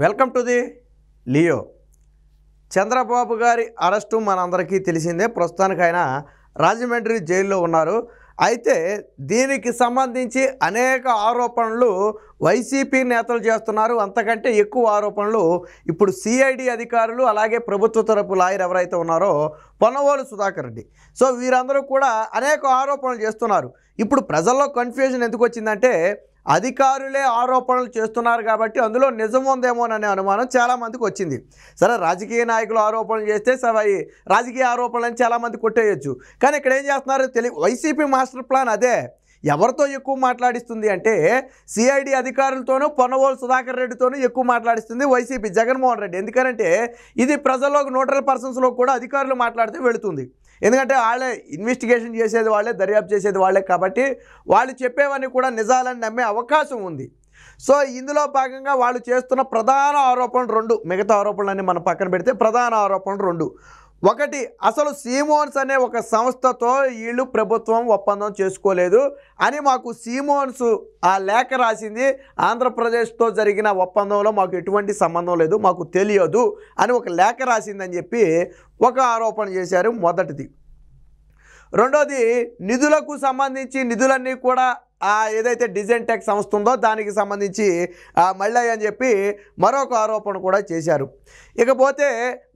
welcome to the Leo Chandrababu గారి arrest మనందరికీ తెలిసిందే ప్రస్తుతానికి ఆయన రాజమండ్రి జైల్లో ఉన్నారు అయితే దీనికి సంబంధించి అనేక ఆరోపణలు వైసీపీ నేతలు చేస్తున్నారు అంతకంటే ఎక్కువ ఆరోపణలు ఇప్పుడు సిఐడి అధికారులు అలాగే ప్రభుత్వ తరపు లాయర్ ఎవరైతే ఉన్నారో పొన్నవోలు సుధాకర్ రెడ్డి సో వీరందరూ కూడా అనేక ఆరోపణలు చేస్తున్నారు ఇప్పుడు ప్రజల్లో కన్ఫ్యూజన్ ఎందుకు వచ్చిందంటే అధికారులే ఆరోపణలు చేస్తున్నారు కాబట్టి అందులో నిజం అనే అనుమానం చాలామందికి వచ్చింది సరే రాజకీయ నాయకులు ఆరోపణలు చేస్తే సరే రాజకీయ అని చాలామంది కొట్టేయచ్చు కానీ ఇక్కడ ఏం చేస్తున్నారు తెలియ వైసీపీ మాస్టర్ ప్లాన్ అదే ఎవరితో ఎక్కువ మాట్లాడిస్తుంది అంటే సిఐడి అధికారులతోనూ పొన్నవోలు సుధాకర్ రెడ్డితోనూ ఎక్కువ మాట్లాడిస్తుంది వైసీపీ జగన్మోహన్ రెడ్డి ఎందుకంటే ఇది ప్రజల్లో నోటల్ పర్సన్స్లో కూడా అధికారులు మాట్లాడితే వెళుతుంది ఎందుకంటే వాళ్ళే ఇన్వెస్టిగేషన్ చేసేది వాళ్ళే దర్యాప్తు చేసేది వాళ్ళే కాబట్టి వాళ్ళు చెప్పేవన్నీ కూడా నిజాలని నమ్మే అవకాశం ఉంది సో ఇందులో భాగంగా వాళ్ళు చేస్తున్న ప్రధాన ఆరోపణలు రెండు మిగతా ఆరోపణలన్నీ మనం పక్కన పెడితే ప్రధాన ఆరోపణలు రెండు ఒకటి అసలు సీమోన్స్ అనే ఒక సంస్థతో వీళ్ళు ప్రభుత్వం ఒప్పందం చేసుకోలేదు అని మాకు సీమోన్స్ ఆ లేఖ రాసింది ఆంధ్రప్రదేశ్తో జరిగిన ఒప్పందంలో మాకు ఎటువంటి సంబంధం లేదు మాకు తెలియదు అని ఒక లేఖ రాసిందని చెప్పి ఒక ఆరోపణ చేశారు మొదటిది రెండోది నిధులకు సంబంధించి నిధులన్నీ కూడా ఏదైతే డిజైన్ టెక్ సంస్థ ఉందో దానికి సంబంధించి మళ్ళీ అని చెప్పి మరొక ఆరోపణ కూడా చేశారు ఇకపోతే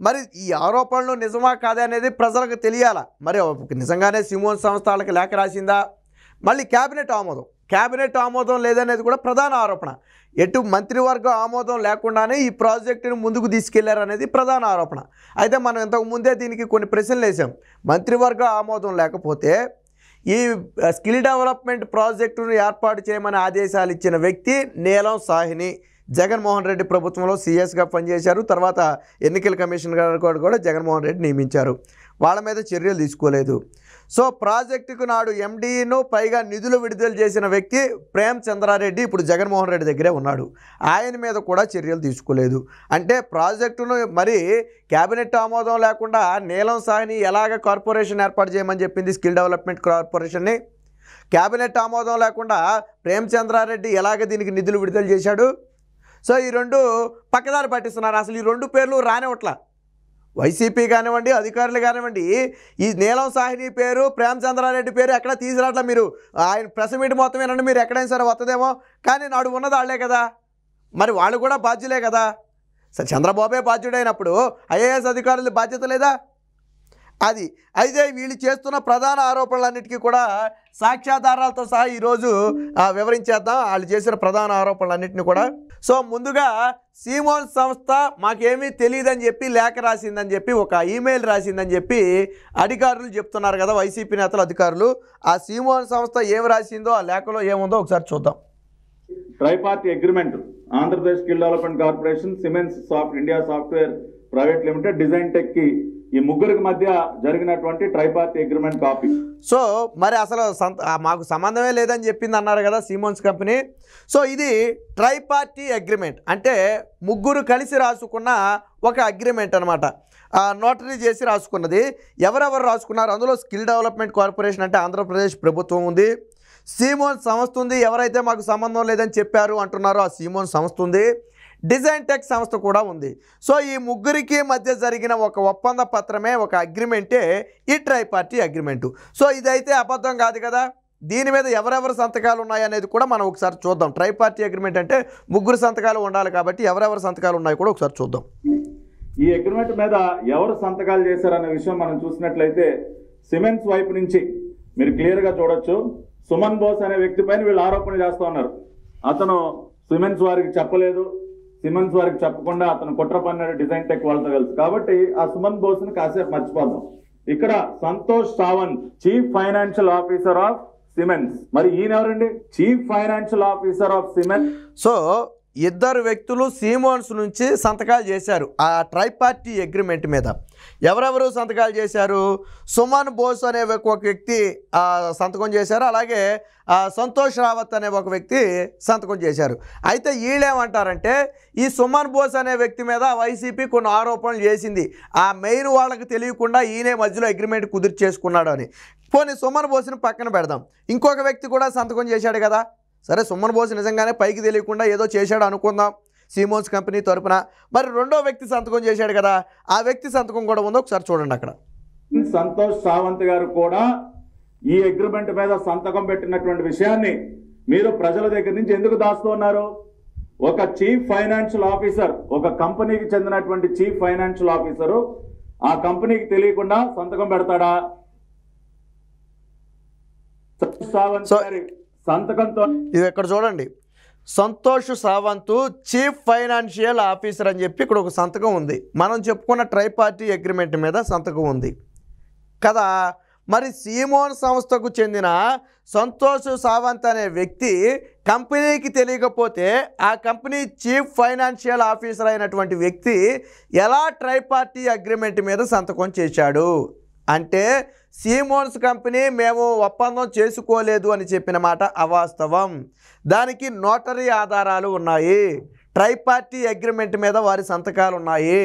మరి ఈ ఆరోపణలు నిజమా కాదా అనేది ప్రజలకు తెలియాలా మరి నిజంగానే సిమోన్ సంస్థ లేఖ రాసిందా మళ్ళీ క్యాబినెట్ ఆమోదం క్యాబినెట్ ఆమోదం లేదనేది కూడా ప్రధాన ఆరోపణ ఎటు మంత్రివర్గం ఆమోదం లేకుండానే ఈ ప్రాజెక్టును ముందుకు తీసుకెళ్లారనేది ప్రధాన ఆరోపణ అయితే మనం ఇంతకు ముందే దీనికి కొన్ని ప్రశ్నలు వేసాం మంత్రివర్గ ఆమోదం లేకపోతే ఈ స్కిల్ డెవలప్మెంట్ ప్రాజెక్టును ఏర్పాటు చేయమని ఆదేశాలు ఇచ్చిన వ్యక్తి నీలం సాహిని జగన్మోహన్ రెడ్డి ప్రభుత్వంలో సీఎస్గా పనిచేశారు తర్వాత ఎన్నికల కమిషన్ గారు కూడా జగన్మోహన్ రెడ్డి నియమించారు వాళ్ళ మీద చర్యలు తీసుకోలేదు సో ప్రాజెక్టుకు నాడు ఎండీను పైగా నిధులు విడుదల చేసిన వ్యక్తి ప్రేమ్ చంద్రారెడ్డి ఇప్పుడు జగన్మోహన్ రెడ్డి దగ్గరే ఉన్నాడు ఆయన మీద కూడా చర్యలు తీసుకోలేదు అంటే ప్రాజెక్టును మరి కేబినెట్ ఆమోదం లేకుండా నీలం సాహిని ఎలాగ కార్పొరేషన్ ఏర్పాటు చేయమని చెప్పింది స్కిల్ డెవలప్మెంట్ కార్పొరేషన్ని కేబినెట్ ఆమోదం లేకుండా ప్రేమ్ చంద్రారెడ్డి ఎలాగ దీనికి నిధులు విడుదల చేశాడు సో ఈ రెండు పక్కదారి పట్టిస్తున్నారు అసలు ఈ రెండు పేర్లు రానివట్లా వైసీపీ కానివ్వండి అధికారులు కానివ్వండి ఈ నీలం సాహిని పేరు ప్రేమ్ చంద్రారెడ్డి పేరు ఎక్కడ తీసుకురావట్లా మీరు ఆయన ప్రెస్ మీట్ మొత్తం ఏంటంటే మీరు ఎక్కడైనా సరే వస్తుందేమో కానీ నాడు ఉన్నది వాళ్ళే కదా మరి వాళ్ళు కూడా బాధ్యులే కదా చంద్రబాబే బాధ్యుడైనప్పుడు ఐఏఎస్ అధికారులు బాధ్యత లేదా అది అయితే వీళ్ళు చేస్తున్న ప్రధాన ఆరోపణలన్నిటికీ కూడా సాక్ష్యాధారాలతో సహా ఈరోజు వివరించేద్దాం వాళ్ళు చేసిన ప్రధాన ఆరోపణలన్నింటినీ కూడా సో ముందుగా సీమోన్ సంస్థ మాకేమీ తెలియదని చెప్పి లేఖ రాసిందని చెప్పి ఒక ఈమెయిల్ రాసిందని చెప్పి అధికారులు చెప్తున్నారు కదా వైసీపీ నేతల అధికారులు ఆ సీమోన్ సంస్థ ఏం రాసిందో ఆ లేఖలో ఏముందో ఒకసారి చూద్దాం tri party agreement Andhra Pradesh skill development corporation Siemens soft India software private limited design టెక్కి ఈ ముగ్గురికి మధ్య జరిగినటువంటి ట్రైపార్టీ అగ్రిమెంట్ కాపీ సో మరి అసలు మాకు సంబంధమే లేదని చెప్పింది అన్నారు కదా సిమోన్స్ కంపెనీ సో ఇది ట్రైపార్టీ అగ్రిమెంట్ అంటే ముగ్గురు కలిసి రాసుకున్న ఒక అగ్రిమెంట్ అనమాట నోటరీ చేసి రాసుకున్నది ఎవరెవరు రాసుకున్నారు అందులో స్కిల్ డెవలప్మెంట్ కార్పొరేషన్ అంటే ఆంధ్రప్రదేశ్ ప్రభుత్వం ఉంది సీమోన్ సంస్థ ఉంది ఎవరైతే మాకు సంబంధం లేదని చెప్పారు అంటున్నారో ఆ సీమోన్ సంస్థ ఉంది డిజైన్ టెక్ సంస్థ కూడా ఉంది సో ఈ ముగ్గురికి మధ్య జరిగిన ఒక ఒప్పంద పత్రమే ఒక అగ్రిమెంటే ఈ ట్రై పార్టీ అగ్రిమెంటు సో ఇదైతే అబద్ధం కాదు కదా దీని మీద ఎవరెవరు సంతకాలు ఉన్నాయనేది కూడా మనం ఒకసారి చూద్దాం ట్రై పార్టీ అగ్రిమెంట్ అంటే ముగ్గురు సంతకాలు ఉండాలి కాబట్టి ఎవరెవరు సంతకాలు ఉన్నాయి కూడా ఒకసారి చూద్దాం ఈ అగ్రిమెంట్ మీద ఎవరు సంతకాలు చేశారనే విషయం మనం చూసినట్లయితే సిమెంట్స్ వైపు నుంచి మీరు క్లియర్గా చూడొచ్చు సుమన్ బోస్ అనే వ్యక్తి పైన వీళ్ళు ఆరోపణ చేస్తూ ఉన్నారు అతను సిమెంట్స్ వారికి చెప్పలేదు సిమన్స్ వారికి చెప్పకుండా అతను కుట్ర పన్నాడు డిజైన్ టెక్ వాళ్ళతో కలిసి కాబట్టి ఆ సుమన్ బోస్ ను కాసేపు మర్చిపోదాం ఇక్కడ Santosh Sawant chief financial officer of Siemens మరి ఈయన ఎవరండి chief financial officer of Siemens so ఇద్దరు వ్యక్తులు సీమోన్స్ నుంచి సంతకాలు చేశారు ఆ ట్రై పార్టీ అగ్రిమెంట్ మీద ఎవరెవరు సంతకాలు చేశారు సుమన్ బోస్ అనే ఒక వ్యక్తి సంతకం చేశారు అలాగే సంతోష్ రావత్ అనే ఒక వ్యక్తి సంతకం చేశారు అయితే వీళ్ళేమంటారంటే ఈ సుమన్ బోస్ అనే వ్యక్తి మీద వైసీపీ కొన్ని ఆరోపణలు చేసింది ఆ మెయిర్ వాళ్ళకి తెలియకుండా ఈయనే మధ్యలో అగ్రిమెంట్ కుదిరి చేసుకున్నాడు అని పోనీ సుమన్ బోస్ని పక్కన పెడదాం ఇంకొక వ్యక్తి కూడా సంతకం చేశాడు కదా సరే సుమన్ బోస్ నిజంగానే పైకి తెలియకుండా ఏదో చేశాడు అనుకుందాం సిమోన్స్ కంపెనీ తరపున మరి రెండో వ్యక్తి సంతకం చేశాడు కదా ఆ వ్యక్తి సంతకం కూడా ఉందో ఒకసారి చూడండి అక్కడ సంతోష్ సావంత్ గారు కూడా ఈ అగ్రిమెంట్ మీద సంతకం పెట్టినటువంటి విషయాన్ని మీరు ప్రజల దగ్గర నుంచి ఎందుకు దాస్తున్నారు ఒక చీఫ్ ఫైనాన్షియల్ ఆఫీసర్ ఒక కంపెనీకి చెందినటువంటి చీఫ్ ఫైనాన్షియల్ ఆఫీసరు ఆ కంపెనీకి తెలియకుండా సంతకం పెడతాడా సావంత్ గారి సంతకంతో ఇది ఇక్కడ చూడండి Santosh Sawant chief financial officer అని చెప్పి ఇక్కడ ఒక సంతకం ఉంది మనం చెప్పుకున్న ట్రై పార్టీ అగ్రిమెంట్ మీద సంతకం ఉంది కదా మరి సీమోన్ సంస్థకు చెందిన సంతోష్ సావంత్ అనే వ్యక్తి కంపెనీకి తెలియకపోతే ఆ కంపెనీ చీఫ్ ఫైనాన్షియల్ ఆఫీసర్ అయినటువంటి వ్యక్తి ఎలా ట్రై పార్టీ అగ్రిమెంట్ మీద సంతకం చేశాడు అంటే సీమోన్స్ కంపెనీ మేము ఒప్పందం చేసుకోలేదు అని చెప్పిన మాట అవాస్తవం దానికి నోటరీ ఆధారాలు ఉన్నాయి ట్రైపార్టీ అగ్రిమెంట్ మీద వారి సంతకాలు ఉన్నాయి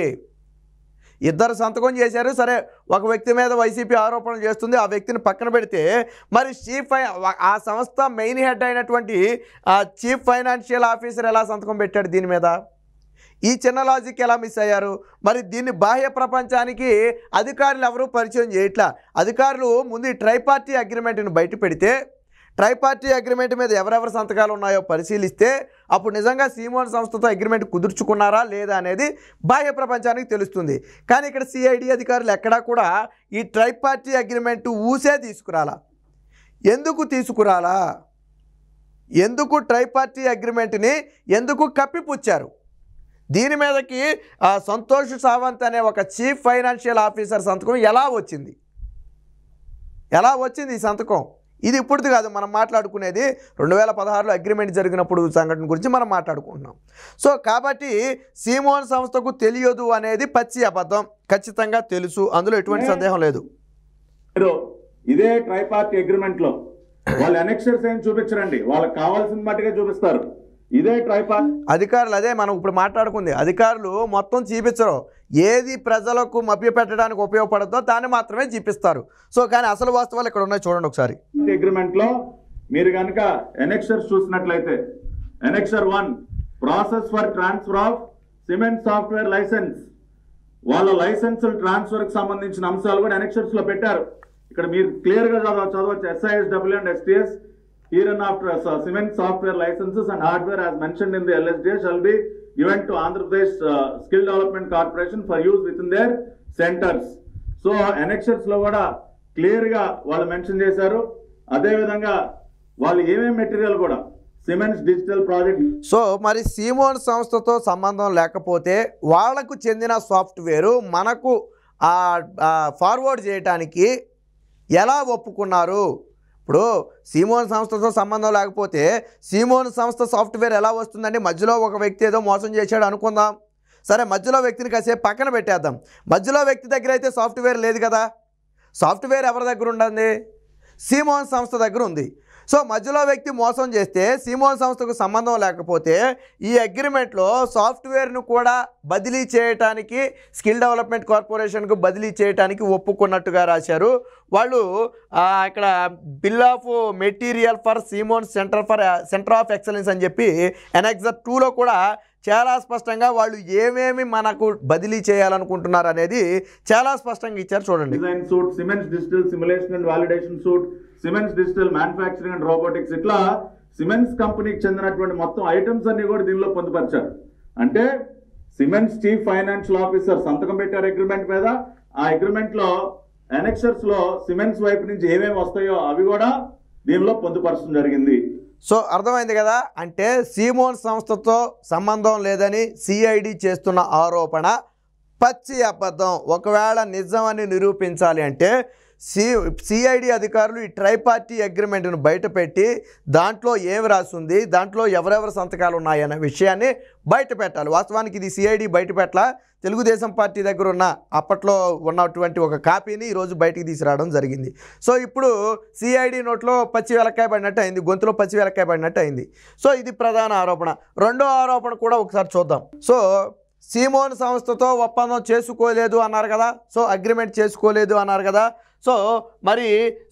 ఇద్దరు సంతకం చేశారు సరే ఒక వ్యక్తి మీద వైసీపీ ఆరోపణలు చేస్తుంది ఆ వ్యక్తిని పక్కన పెడితే మరి చీఫ్ ఆ సంస్థ మెయిన్ హెడ్ అయినటువంటి చీఫ్ ఫైనాన్షియల్ ఆఫీసర్ ఎలా సంతకం పెట్టాడు దీని మీద ఈ చిన్న లాజిక్ ఎలా మిస్ అయ్యారు మరి దీన్ని బాహ్య ప్రపంచానికి అధికారులు ఎవరూ పరిచయం చేయట్లా అధికారులు ముందు ఈ ట్రైపార్టీ అగ్రిమెంట్ని బయట పెడితే ట్రైపార్టీ అగ్రిమెంట్ మీద ఎవరెవరి సంతకాలు ఉన్నాయో పరిశీలిస్తే అప్పుడు నిజంగా సీమోన్ సంస్థతో అగ్రిమెంట్ కుదుర్చుకున్నారా లేదా అనేది బాహ్య ప్రపంచానికి తెలుస్తుంది కానీ ఇక్కడ సిఐడి అధికారులు ఎక్కడా కూడా ఈ ట్రైపార్టీ అగ్రిమెంట్ ఊసే తీసుకురాలా ఎందుకు తీసుకురాలా ఎందుకు ట్రైపార్టీ అగ్రిమెంట్ని ఎందుకు కప్పిపుచ్చారు దీని మీదకి సంతోష్ సావంత్ అనే ఒక చీఫ్ ఫైనాన్షియల్ ఆఫీసర్ సంతకం ఎలా వచ్చింది ఎలా వచ్చింది ఈ సంతకం ఇది ఇప్పుడుది కాదు మనం మాట్లాడుకునేది రెండు వేల పదహారులో అగ్రిమెంట్ జరిగినప్పుడు సంఘటన గురించి మనం మాట్లాడుకుంటున్నాం సో కాబట్టి సీమోన్ సంస్థకు తెలియదు అనేది పచ్చి అబద్ధం ఖచ్చితంగా తెలుసు అందులో ఎటువంటి సందేహం లేదు ఇదే ట్రైపార్టీ అగ్రిమెంట్ లో వాళ్ళు ఎనెక్షర్స్ చూపించరండి వాళ్ళకి కావాల్సిన మాటగా చూపిస్తారు ఇదే ట్రైపాల్ అధికారులు అదే మనం ఇప్పుడు మాట్లాడుకుంది అధికారులు మొత్తం చూపించరు ఏది ప్రజలకు మభ్యపెట్టడానికి ఉపయోగపడద్దో దాన్ని మాత్రమే చూపిస్తారు సో కానీ అసలు వాస్తవాలు ఇక్కడ ఉన్నాయి చూడండి ఒకసారి లో మీరు కనుక ఎనెక్షర్స్ చూసినట్లయితే annexure one process for transfer of Siemens software license వాళ్ళ ట్రాన్స్ఫర్ ట్రాన్స్ఫర్కి సంబంధించిన అంశాలు కూడా లో పెట్టారు ఇక్కడ మీరు క్లియర్గా చదవచ్చు చదవచ్చు SIS W and STS herein after uh, cement software licenses and hardware as mentioned in the LSDA shall be given to Andhra Pradesh uh, Skill Development Corporation for use within their centers centres so ఎనెక్షర్స్లో కూడా క్లియర్గా వాళ్ళు mention చేశారు అదేవిధంగా వాళ్ళు ఏమేమి material కూడా Siemens digital project so మరి సిమోన్ సంస్థతో సంబంధం లేకపోతే వాళ్లకు చెందిన సాఫ్ట్వేరు మనకు ఫార్వర్డ్ చేయటానికి ఎలా ఒప్పుకున్నారు ఇప్పుడు సీమోన్ సంస్థతో సంబంధం లేకపోతే సీమోన్ సంస్థ సాఫ్ట్వేర్ ఎలా వస్తుందండి మధ్యలో ఒక వ్యక్తి ఏదో మోసం చేశాడు అనుకుందాం సరే మధ్యలో వ్యక్తిని కాసేపు పక్కన పెట్టేద్దాం మధ్యలో వ్యక్తి దగ్గర అయితే సాఫ్ట్వేర్ లేదు కదా సాఫ్ట్వేర్ ఎవరి దగ్గర ఉండండి సీమోన్ సంస్థ దగ్గర ఉంది సో మధ్యలో వ్యక్తి మోసం చేస్తే సిమోన్ సంస్థకు సంబంధం లేకపోతే ఈ అగ్రిమెంట్లో సాఫ్ట్వేర్ను కూడా బదిలీ చేయటానికి స్కిల్ డెవలప్మెంట్ కార్పొరేషన్కు బదిలీ చేయటానికి ఒప్పుకున్నట్టుగా రాశారు వాళ్ళు ఇక్కడ bill of material for Siemens centre for centre of excellence అని చెప్పి ఎనెక్సర్ టూలో కూడా చాలా స్పష్టంగా వాళ్ళు ఏమేమి మనకు బదిలీ చేయాలనుకుంటున్నారు అనేది చాలా స్పష్టంగా ఇచ్చారు చూడండి design suite digital simulation and validation suite Siemens digital manufacturing and robotics ఇట్లా సిమెంట్స్ కంపెనీకి చెందినటువంటి మొత్తం ఐటమ్స్ అన్ని కూడా దీనిలో పొందుపరిచారు అంటే సిమెంట్స్ చీఫ్ ఫైనాన్షియల్ ఆఫీసర్ సంతకం పెట్టారు అగ్రిమెంట్ మీద ఆ అగ్రిమెంట్లో లో సిమెంట్స్ వైపు నుంచి ఏమేమి వస్తాయో అవి కూడా దీనిలో పొందుపరచడం జరిగింది సో అర్థమైంది కదా అంటే సీమోన్ సంస్థతో సంబంధం లేదని సిఐడి చేస్తున్న ఆరోపణ పచ్చి అబద్ధం ఒకవేళ నిజమని నిరూపించాలి అంటే సి సిఐడి అధికారులు ఈ ట్రై పార్టీ అగ్రిమెంట్ను బయటపెట్టి దాంట్లో ఏమి రాసింది దాంట్లో ఎవరెవరు సంతకాలు ఉన్నాయనే విషయాన్ని బయట పెట్టాలి వాస్తవానికి ఇది సిఐడి బయట తెలుగుదేశం పార్టీ దగ్గర ఉన్న అప్పట్లో ఉన్నటువంటి ఒక కాపీని ఈరోజు బయటికి తీసుకురావడం జరిగింది సో ఇప్పుడు సిఐడి నోట్లో పచ్చి వెలక్కాయ పడినట్టు అయింది గొంతులో పచ్చి వెలక్కాయ పడినట్టు అయింది సో ఇది ప్రధాన ఆరోపణ రెండో ఆరోపణ కూడా ఒకసారి చూద్దాం సో సీమోన్ సంస్థతో ఒప్పందం చేసుకోలేదు అన్నారు కదా సో అగ్రిమెంట్ చేసుకోలేదు అన్నారు కదా సో మరి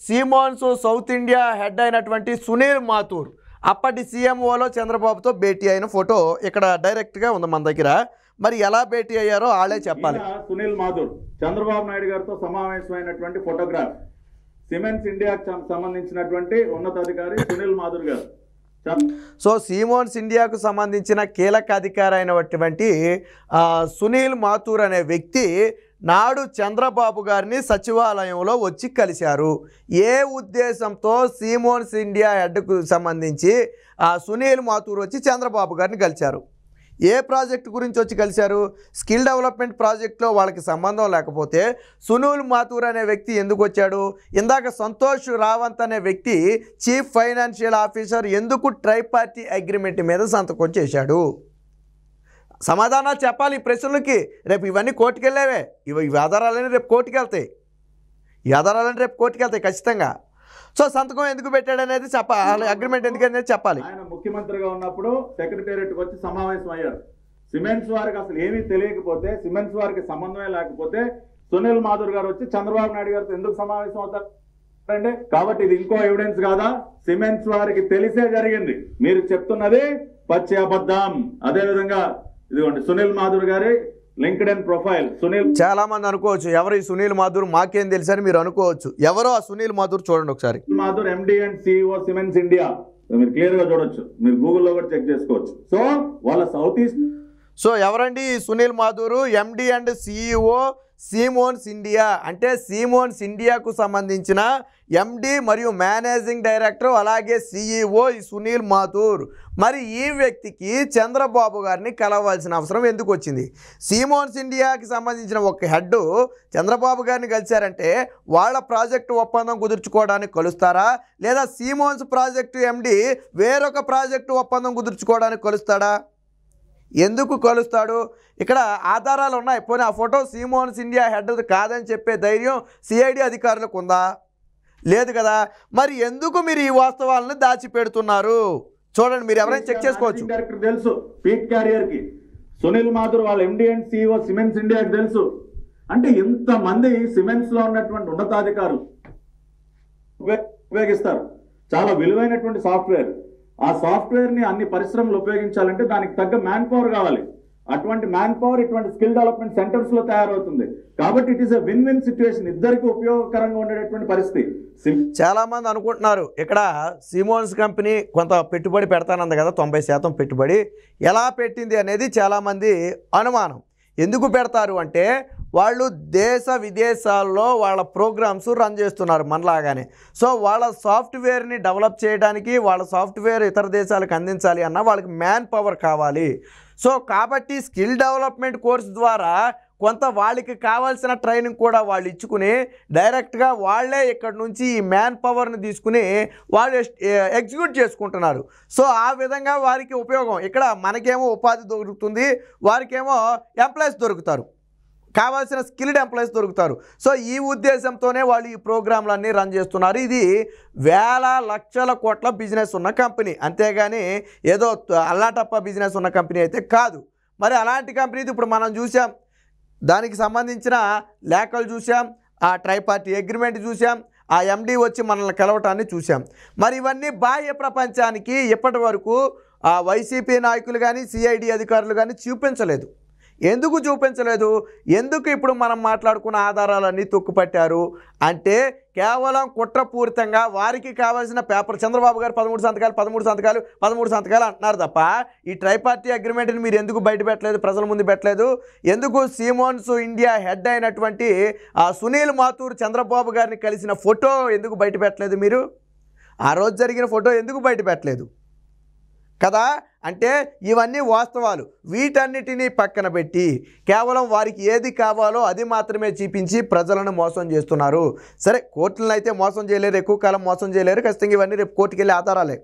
సీమోన్స్ సౌత్ ఇండియా హెడ్ అయినటువంటి సునీల్ మాథూర్ అప్పటి సీఎంఓలో చంద్రబాబుతో భేటీ అయిన ఫోటో ఇక్కడ డైరెక్ట్గా ఉంది మన దగ్గర మరి ఎలా భేటీ అయ్యారో వాళ్ళే చెప్పాలి సునీల్ మాథూర్ చంద్రబాబు నాయుడు గారితో సమావేశమైనటువంటి ఫోటోగ్రాఫ్ సిమెంట్స్ ఇండియా సంబంధించినటువంటి ఉన్నతాధికారి సునీల్ మాధుర్ గారు సో సీమోన్స్ ఇండియాకు సంబంధించిన కీలక అధికారి అయినటువంటి సునీల్ మాథూర్ అనే వ్యక్తి నాడు చంద్రబాబు గారిని సచివాలయంలో వచ్చి కలిశారు ఏ ఉద్దేశంతో సీమోన్స్ ఇండియా హెడ్కు సంబంధించి సునీల్ మాతూర్ వచ్చి చంద్రబాబు గారిని కలిశారు ఏ ప్రాజెక్టు గురించి వచ్చి కలిశారు స్కిల్ డెవలప్మెంట్ ప్రాజెక్ట్లో వాళ్ళకి సంబంధం లేకపోతే సునీల్ మాతూర్ అనే వ్యక్తి ఎందుకు వచ్చాడు ఇందాక సంతోష్ రావంత్ అనే వ్యక్తి చీఫ్ ఫైనాన్షియల్ ఆఫీసర్ ఎందుకు ట్రై పార్టీ అగ్రిమెంట్ మీద సంతకం చేశాడు సమాధానాలు చెప్పాలి ఈ ప్రశ్నలకి రేపు ఇవన్నీ కోర్టుకు వెళ్ళేవే ఇవి ఇవి ఆధారాలన్నీ రేపు కోర్టుకు వెళ్తాయి ఈ ఆధారాలన్నీ రేపు కోర్టుకు వెళ్తాయి ఖచ్చితంగా సో సంతకం ఎందుకు పెట్టాడు అనేది చెప్పాలి అగ్రిమెంట్ ఎందుకు అనేది చెప్పాలి ఆయన ముఖ్యమంత్రిగా ఉన్నప్పుడు సెక్రటేరియట్ వచ్చి సమావేశం అయ్యారు సిమెంట్స్ వారికి అసలు ఏమీ తెలియకపోతే సిమెంట్స్ వారికి సంబంధమే లేకపోతే సునీల్ మాధుర్ గారు వచ్చి చంద్రబాబు నాయుడు గారితో ఎందుకు సమావేశం అవుతారు అండి కాబట్టి ఇది ఇంకో ఎవిడెన్స్ కాదా సిమెంట్స్ వారికి తెలిసే జరిగింది మీరు చెప్తున్నది పచ్చి అబద్ధం అదేవిధంగా ఇదిగోండి సునీల్ మాధుర్ గారి లింక్డ్ ఇన్ ప్రొఫైల్ సునీల్ చాలా మంది అనుకోవచ్చు ఎవరు ఈ సునీల్ మాధుర్ మాకేం తెలుసు అని మీరు అనుకోవచ్చు ఎవరో ఆ సునీల్ మాధుర్ చూడండి ఒకసారి Mathur MD and CEO Siemens India మీరు క్లియర్ గా చూడొచ్చు మీరు గూగుల్లో కూడా చెక్ చేసుకోవచ్చు సో వాళ్ళ సౌత్ ఈస్ట్ సో ఎవరండి Sunil Mathur MD and CEO Siemens India అంటే సీమోన్స్ ఇండియాకు సంబంధించిన ఎండి మరియు మేనేజింగ్ డైరెక్టర్ అలాగే సిఈఓ e సునీల్ మాథూర్ మరి ఈ వ్యక్తికి చంద్రబాబు గారిని కలవాల్సిన అవసరం ఎందుకు వచ్చింది సీమోన్స్ ఇండియాకి సంబంధించిన ఒక హెడ్ చంద్రబాబు గారిని కలిశారంటే వాళ్ళ ప్రాజెక్టు ఒప్పందం కుదుర్చుకోవడానికి కలుస్తారా లేదా సీమోన్స్ ప్రాజెక్టు ఎండి వేరొక ప్రాజెక్టు ఒప్పందం కుదుర్చుకోవడానికి కలుస్తాడా ఎందుకు కొలుస్తాడు ఇక్కడ ఆధారాలు ఉన్నాయి పోనీ ఆ ఫోటో సీమోన్స్ ఇండియా హెడ్ కాదని చెప్పే ధైర్యం సిఐడి అధికారులకు ఉందా లేదు కదా మరి ఎందుకు మీరు ఈ వాస్తవాలను దాచిపెడుతున్నారు చూడండి మీరు ఎవరైనా చెక్ చేసుకోవచ్చు తెలుసు పీట్ క్యారియర్ కి సునీల్ మాధుర్ వాళ్ళ ఎండి అండ్ సిఓ సిమెంట్స్ ఇండియాకి తెలుసు అంటే ఇంతమంది సిమెంట్స్ లో ఉన్నటువంటి ఉన్నతాధికారులు ఉపయోగిస్తారు చాలా విలువైనటువంటి సాఫ్ట్వేర్ ఆ సాఫ్ట్వేర్ని అన్ని పరిశ్రమలు ఉపయోగించాలంటే దానికి తగ్గ మ్యాన్ పవర్ కావాలి అటువంటి మ్యాన్ పవర్ ఇటువంటి స్కిల్ డెవలప్మెంట్ సెంటర్స్లో తయారవుతుంది కాబట్టి it is a win win situation ఇద్దరికి ఉపయోగకరంగా ఉండేటటువంటి పరిస్థితి చాలామంది అనుకుంటున్నారు ఇక్కడ సిమోన్స్ కంపెనీ కొంత పెట్టుబడి పెడతానంది కదా తొంభై శాతం పెట్టుబడి ఎలా పెట్టింది అనేది చాలామంది అనుమానం ఎందుకు పెడతారు అంటే వాళ్ళు దేశ విదేశాల్లో వాళ్ళ ప్రోగ్రామ్స్ రన్ చేస్తున్నారు మనలాగానే సో వాళ్ళ సాఫ్ట్వేర్ని డెవలప్ చేయడానికి వాళ్ళ సాఫ్ట్వేర్ ఇతర దేశాలకు అందించాలి అన్న వాళ్ళకి మ్యాన్ పవర్ కావాలి సో కాబట్టి స్కిల్ డెవలప్మెంట్ కోర్స్ ద్వారా కొంత వాళ్ళకి కావాల్సిన ట్రైనింగ్ కూడా వాళ్ళు ఇచ్చుకుని డైరెక్ట్గా వాళ్ళే ఇక్కడ నుంచి ఈ మ్యాన్ పవర్ని తీసుకుని వాళ్ళు ఎగ్జిక్యూట్ చేసుకుంటున్నారు సో ఆ విధంగా వారికి ఉపయోగం ఇక్కడ మనకేమో ఉపాధి దొరుకుతుంది వారికేమో ఎంప్లాయీస్ దొరుకుతారు కావాల్సిన స్కిల్డ్ ఎంప్లాయీస్ దొరుకుతారు సో ఈ ఉద్దేశంతోనే వాళ్ళు ఈ ప్రోగ్రాంలన్నీ రన్ చేస్తున్నారు ఇది వేల లక్షల కోట్ల బిజినెస్ ఉన్న కంపెనీ అంతేగాని ఏదో అల్లాటప్ప బిజినెస్ ఉన్న కంపెనీ అయితే కాదు మరి అలాంటి కంపెనీది ఇప్పుడు మనం చూసాం దానికి సంబంధించిన లేఖలు చూసాం ఆ ట్రై పార్టీ అగ్రిమెంట్ చూసాం ఆ ఎండీ వచ్చి మనల్ని కలవటాన్ని చూసాం మరి ఇవన్నీ బాహ్య ప్రపంచానికి ఇప్పటి వరకు ఆ వైసీపీ నాయకులు కానీ సిఐడి అధికారులు కానీ చూపించలేదు ఎందుకు చూపించలేదు ఎందుకు ఇప్పుడు మనం మాట్లాడుకున్న ఆధారాలన్నీ తొక్కుపట్టారు అంటే కేవలం కుట్రపూరితంగా వారికి కావాల్సిన పేపర్ చంద్రబాబు గారు పదమూడు సంతకాలు పదమూడు సంతకాలు పదమూడు సంతకాలు అంటున్నారు తప్ప ఈ ట్రైపార్టీ అగ్రిమెంట్ని మీరు ఎందుకు బయట పెట్టలేదు ప్రజల ముందు పెట్టలేదు ఎందుకు సీమోన్స్ ఇండియా హెడ్ అయినటువంటి సునీల్ మాతూర్ చంద్రబాబు గారిని కలిసిన ఫోటో ఎందుకు బయట పెట్టలేదు మీరు ఆ రోజు జరిగిన ఫోటో ఎందుకు బయట పెట్టలేదు కదా అంటే ఇవన్నీ వాస్తవాలు వీటన్నిటినీ పక్కన పెట్టి కేవలం వారికి ఏది కావాలో అది మాత్రమే చూపించి ప్రజలను మోసం చేస్తున్నారు సరే కోర్టులను అయితే మోసం చేయలేరు ఎక్కువ కాలం మోసం చేయలేరు ఖచ్చితంగా ఇవన్నీ రేపు కోర్టుకు వెళ్ళి ఆధారాలే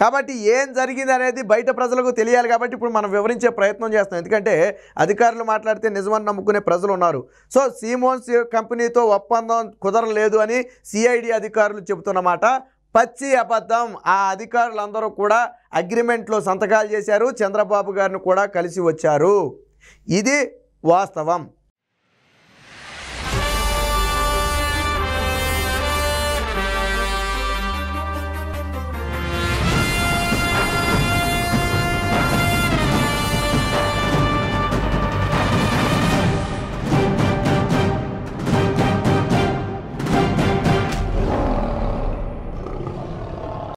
కాబట్టి ఏం జరిగింది అనేది బయట ప్రజలకు తెలియాలి కాబట్టి ఇప్పుడు మనం వివరించే ప్రయత్నం చేస్తాం ఎందుకంటే అధికారులు మాట్లాడితే నిజమని నమ్ముకునే ప్రజలు ఉన్నారు సో సీమోన్స్ కంపెనీతో ఒప్పందం కుదరలేదు అని సిఐడి అధికారులు చెబుతున్నమాట పచ్చి అబద్ధం ఆ అధికారులందరూ కూడా అగ్రిమెంట్లో సంతకాలు చేశారు చంద్రబాబు గారిని కూడా కలిసి వచ్చారు ఇది వాస్తవం